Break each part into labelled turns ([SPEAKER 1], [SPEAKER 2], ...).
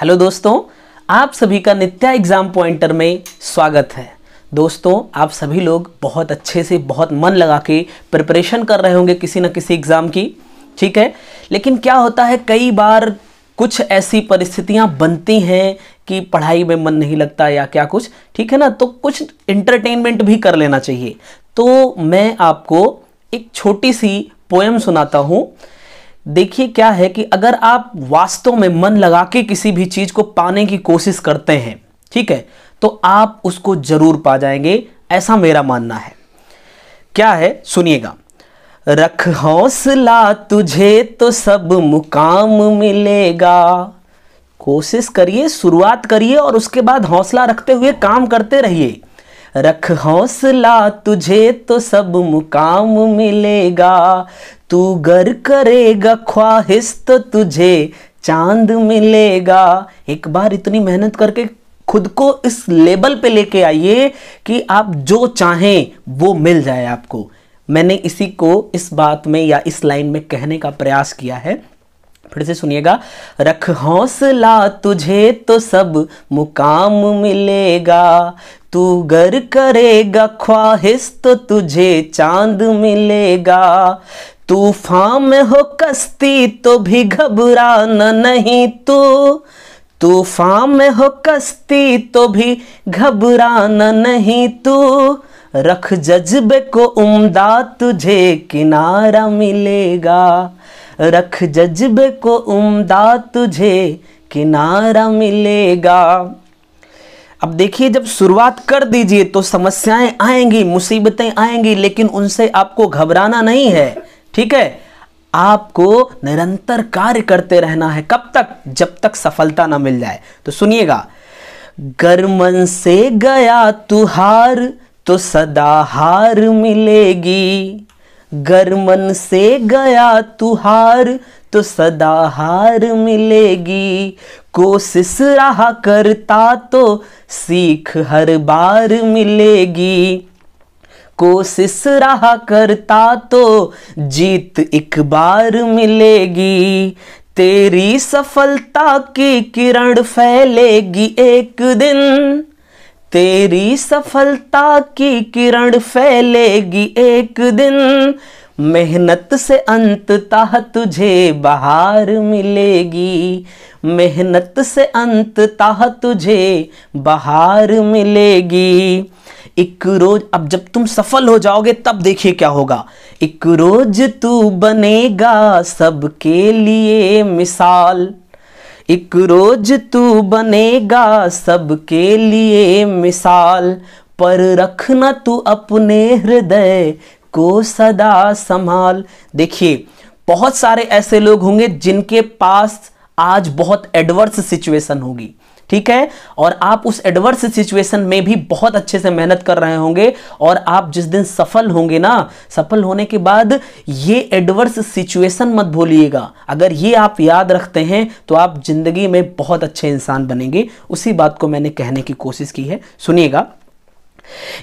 [SPEAKER 1] hello दोस्तों आप सभी का नित्या एग्ज़ाम पॉइंटर में स्वागत है दोस्तों आप सभी लोग बहुत अच्छे से बहुत मन लगा के प्रिपरेशन कर रहे होंगे किसी न किसी एग्ज़ाम की ठीक है लेकिन क्या होता है कई बार कुछ ऐसी परिस्थितियां बनती हैं कि पढ़ाई में मन नहीं लगता या क्या कुछ ठीक है ना तो कुछ इंटरटेनमेंट भी कर लेना चाहिए तो मैं आपको एक छोटी सी पोएम सुनाता हूँ देखिए क्या है कि अगर आप वास्तव में मन लगा के किसी भी चीज़ को पाने की कोशिश करते हैं ठीक है तो आप उसको जरूर पा जाएंगे ऐसा मेरा मानना है क्या है सुनिएगा रख हौसला तुझे तो सब मुकाम मिलेगा कोशिश करिए शुरुआत करिए और उसके बाद हौसला रखते हुए काम करते रहिए रख हौसला तुझे तो सब मुकाम मिलेगा तू गर करेगा ख्वाहिश तो तुझे चांद मिलेगा एक बार इतनी मेहनत करके खुद को इस लेवल पे लेके आइए कि आप जो चाहें वो मिल जाए आपको मैंने इसी को इस बात में या इस लाइन में कहने का प्रयास किया है फिर से सुनिएगा रख हौसला तुझे तो सब मुकाम मिलेगा तू गर करेगा ख्वाहिश तो तुझे चांद मिलेगा तूफान में हो कश्ती तो भी घबराना नहीं तू तूफान में हो कश्ती तो भी घबराना नहीं तू रख जज्बे को उम्दा तुझे किनारा मिलेगा रख जज्बे को उम्दा तुझे किनारा मिलेगा अब देखिए जब शुरुआत कर दीजिए तो समस्याएं आएंगी मुसीबतें आएंगी लेकिन उनसे आपको घबराना नहीं है ठीक है आपको निरंतर कार्य करते रहना है कब तक जब तक सफलता ना मिल जाए तो सुनिएगा गर्मन से गया तुहार तो सदा हार मिलेगी गर मन से गया तू हार तो सदा हार मिलेगी कोशिश रहा करता तो सीख हर बार मिलेगी कोशिश रहा करता तो जीत एक बार मिलेगी तेरी सफलता की किरण फैलेगी एक दिन तेरी सफलता की किरण फैलेगी एक दिन मेहनत से अंततः तुझे बाहर मिलेगी मेहनत से अंततः तुझे बाहर मिलेगी एक रोज अब जब तुम सफल हो जाओगे तब देखिए क्या होगा एक रोज तू बनेगा सबके लिए मिसाल एक रोज तू बनेगा सबके लिए मिसाल पर रखना तू अपने हृदय को सदा संभाल देखिए बहुत सारे ऐसे लोग होंगे जिनके पास आज बहुत एडवर्स सिचुएशन होगी ठीक है और आप उस एडवर्स सिचुएशन में भी बहुत अच्छे से मेहनत कर रहे होंगे और आप जिस दिन सफल होंगे ना सफल होने के बाद ये एडवर्स सिचुएशन मत भूलिएगा अगर ये आप याद रखते हैं तो आप जिंदगी में बहुत अच्छे इंसान बनेंगे उसी बात को मैंने कहने की कोशिश की है सुनिएगा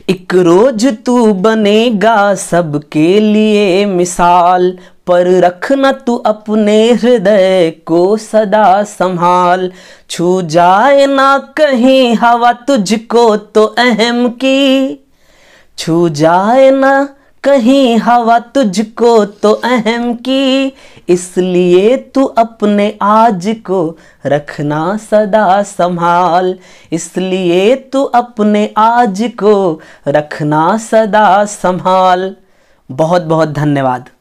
[SPEAKER 1] एक रोज तू बनेगा सबके लिए मिसाल पर रखना तू अपने हृदय को सदा संभाल छू जाए ना कहीं हवा तुझको तो अहम की छू जाए ना कहीं हवा तुझको तो अहम की इसलिए तू अपने आज को रखना सदा संभाल इसलिए तू अपने आज को रखना सदा संभाल बहुत बहुत धन्यवाद